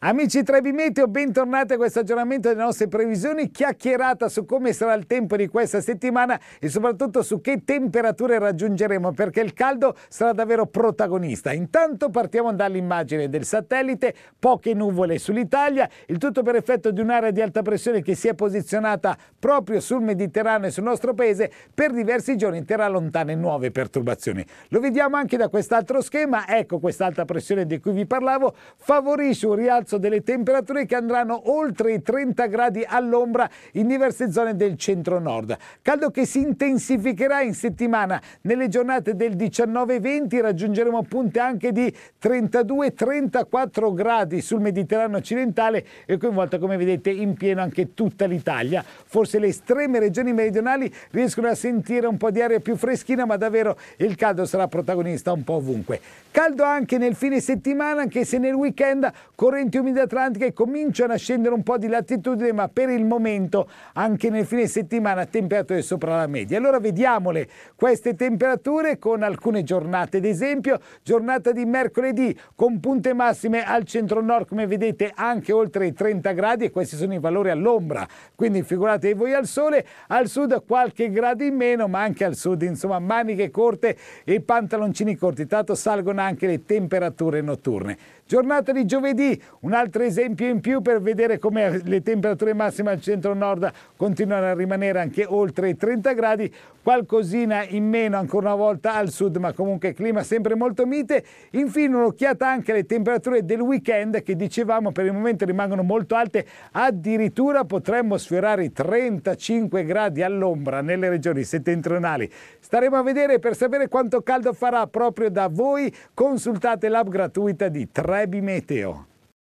Amici Trebimeteo, bentornati a questo aggiornamento delle nostre previsioni, chiacchierata su come sarà il tempo di questa settimana e soprattutto su che temperature raggiungeremo perché il caldo sarà davvero protagonista. Intanto partiamo dall'immagine del satellite, poche nuvole sull'Italia, il tutto per effetto di un'area di alta pressione che si è posizionata proprio sul Mediterraneo e sul nostro paese per diversi giorni terrà lontane nuove perturbazioni. Lo vediamo anche da quest'altro schema, ecco quest'alta pressione di cui vi parlavo, favorisce un rialzo marzo delle temperature che andranno oltre i 30 gradi all'ombra in diverse zone del centro-nord. Caldo che si intensificherà in settimana. Nelle giornate del 19 e 20 raggiungeremo punte anche di 32-34 gradi sul Mediterraneo occidentale e coinvolta come vedete in pieno anche tutta l'Italia. Forse le estreme regioni meridionali riescono a sentire un po' di aria più freschina ma davvero il caldo sarà protagonista un po' ovunque. Caldo anche nel fine settimana anche se nel weekend correnti correnti umide atlantiche cominciano a scendere un po' di latitudine, ma per il momento anche nel fine settimana temperature sopra la media. Allora vediamole queste temperature con alcune giornate, ad esempio giornata di mercoledì con punte massime al centro-nord, come vedete anche oltre i 30 gradi e questi sono i valori all'ombra, quindi figuratevi voi al sole, al sud qualche grado in meno, ma anche al sud insomma maniche corte e pantaloncini corti, tanto salgono anche le temperature notturne. Giornata di giovedì, un altro esempio in più per vedere come le temperature massime al centro-nord continuano a rimanere anche oltre i 30 gradi, qualcosina in meno ancora una volta al sud, ma comunque clima sempre molto mite. Infine un'occhiata anche alle temperature del weekend che dicevamo per il momento rimangono molto alte, addirittura potremmo sfiorare i 35 gradi all'ombra nelle regioni settentrionali. Staremo a vedere per sapere quanto caldo farà proprio da voi, consultate l'app gratuita di Trebi Meteo.